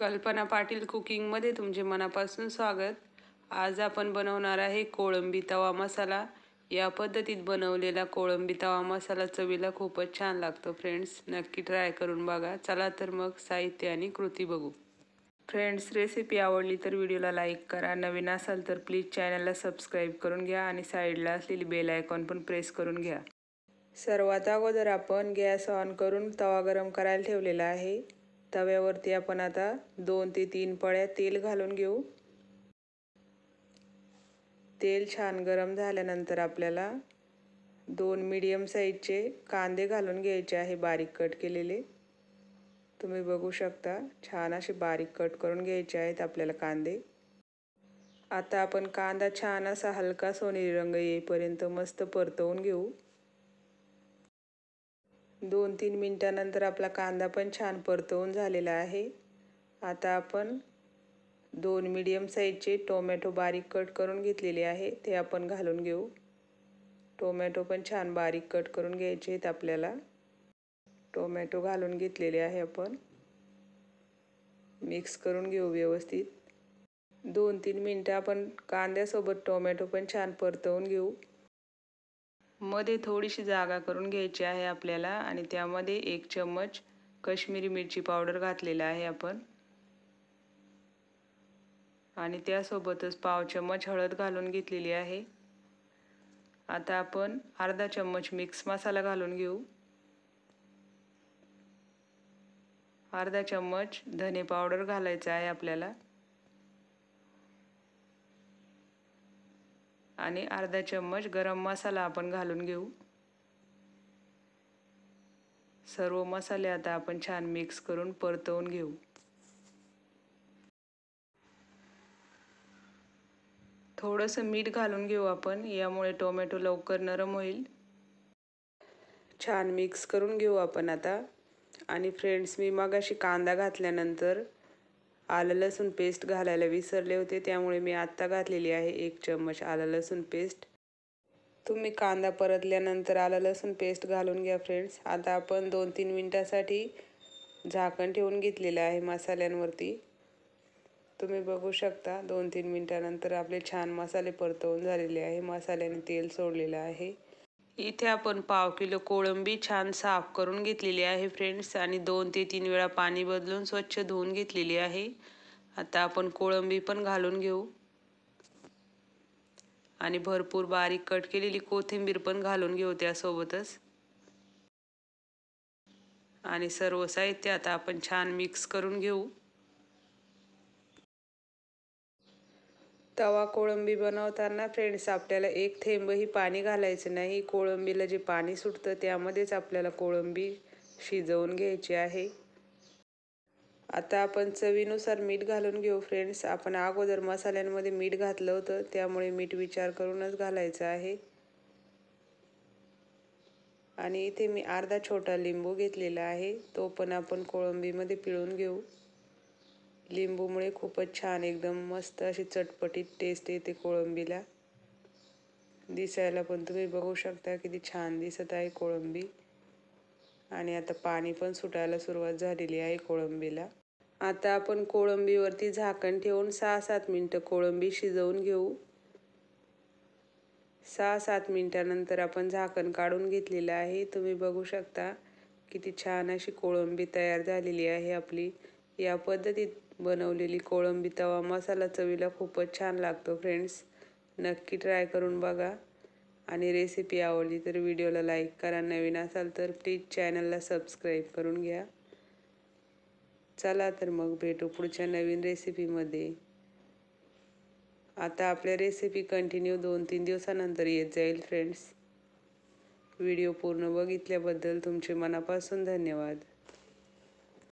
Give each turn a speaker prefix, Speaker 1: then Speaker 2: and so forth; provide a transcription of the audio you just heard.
Speaker 1: कल्पना पाटील कुकिंगमध्ये तुमचे मनापासून स्वागत आज आपण बनवणार आहे कोळंबी तवा मसाला या पद्धतीत बनवलेला कोळंबी तवा मसाला चवीला खूपच छान लागतो फ्रेंड्स नक्की ट्राय करून बघा चला तर मग साहित्य आणि कृती बघू फ्रेंड्स रेसिपी आवडली तर व्हिडिओला लाईक करा नवीन असाल तर प्लीज चॅनलला सबस्क्राईब करून घ्या आणि साईडला असलेली बेल आयकॉन पण प्रेस करून घ्या सर्वात अगोदर आपण गॅस ऑन करून तवा गरम करायला ठेवलेला आहे तव्यावरती आपण आता दोन ते तीन पळ्या तेल घालून घेऊ तेल छान गरम झाल्यानंतर आपल्याला दोन मीडियम साईजचे कांदे घालून घ्यायचे आहे बारीक कट केलेले तुम्ही बघू शकता छान असे बारीक कट करून घ्यायचे आहेत आपल्याला कांदे आता आपण कांदा छान असा हलका सोनेरी रंग येईपर्यंत मस्त परतवून घेऊ दोन तीन मिनटानंतर आपला कांदा पण छान परतवून झालेला आहे आता आपण दोन मीडियम साईजचे टोमॅटो बारीक कट करून घेतलेले आहे ते आपण घालून घेऊ टोमॅटो पण छान बारीक कट करून घ्यायचे आहेत आपल्याला टोमॅटो घालून घेतलेले आहे आपण मिक्स करून घेऊ व्यवस्थित दोन तीन मिनटं आपण कांद्यासोबत टोमॅटो पण छान परतवून घेऊ मध्ये थोडीशी जागा करून घ्यायची आहे आपल्याला आणि त्यामध्ये एक चम्मच कश्मीरी मिरची पावडर घातलेला आहे आपण आणि त्यासोबतच पाव चम्मच हळद घालून घेतलेली आहे आता आपण अर्धा चम्मच मिक्स मसाला घालून घेऊ अर्धा चम्मच धने पावडर घालायचा आहे आपल्याला आणि अर्धा चम्मच गरम मसाला आपण घालून घेऊ सर्व मसाले आता आपण छान मिक्स करून परतवून घेऊ थोडंसं मीठ घालून घेऊ आपण यामुळे टोमॅटो लवकर नरम होईल छान मिक्स करून घेऊ आपण आता आणि फ्रेंड्स मी मगाशी कांदा घातल्यानंतर आलं लसूण पेस्ट घालायला विसरले होते त्यामुळे मी आत्ता घातलेली आहे एक चम्मच आलं लसूण पेस्ट तुम्ही कांदा परतल्यानंतर आलं लसूण पेस्ट घालून घ्या फ्रेंड्स आता आपण दोन तीन मिनटासाठी झाकण ठेवून घेतलेलं आहे मसाल्यांवरती तुम्ही बघू शकता दोन तीन मिनटानंतर आपले छान मसाले परतवून झालेले आहे मसाल्याने तेल सोडलेलं आहे इथे आपण पाव किलो कोळंबी छान साफ करून घेतलेली आहे फ्रेंड्स आणि दोन ते तीन वेळा पाणी बदलून स्वच्छ धुवून घेतलेली आहे आता आपण कोळंबी पण घालून घेऊ आणि भरपूर बारीक कट केलेली कोथिंबीर पण घालून घेऊ त्यासोबतच आणि सर्व साहित्य आता आपण छान मिक्स करून घेऊ तवा कोळंबी बनवताना फ्रेंड्स आपल्याला एक थेंबही पाणी घालायचं नाही कोळंबीला जे पाणी सुटतं त्यामध्येच आपल्याला कोळंबी शिजवून घ्यायची आहे आता आपण चवीनुसार मीठ घालून घेऊ फ्रेंड्स आपण अगोदर मसाल्यांमध्ये मीठ घातलं होतं त्यामुळे मीठ विचार करूनच घालायचं आहे आणि इथे मी अर्धा छोटा लिंबू घेतलेला आहे तो पण आपण कोळंबीमध्ये पिळून घेऊ लिंबूमुळे खूपच छान एकदम मस्त अशी चटपटीत टेस्ट येते कोळंबीला दिसायला पण तुम्ही बघू शकता किती छान दिसत आहे कोळंबी आणि आता पाणी पण सुटायला सुरुवात झालेली आहे कोळंबीला आता आपण कोळंबीवरती झाकण ठेवून सहा सात मिनटं कोळंबी शिजवून घेऊ सहा सात मिनटानंतर आपण झाकण काढून घेतलेलं आहे तुम्ही बघू शकता किती छान अशी कोळंबी तयार झालेली आहे आपली या पद्धतीत बनवलेली कोळंबी तवा मसाला चवीला खूपच छान लागतो फ्रेंड्स नक्की ट्राय करून बघा आणि रेसिपी आवडली तर व्हिडिओला लाईक करा नवीन असाल तर प्लीज चॅनलला सबस्क्राईब करून घ्या चला तर मग भेटू पुढच्या नवीन रेसिपीमध्ये आता आपल्या रेसिपी कंटिन्यू दोन तीन दिवसानंतर येत जाईल फ्रेंड्स व्हिडिओ पूर्ण बघितल्याबद्दल तुमचे मनापासून धन्यवाद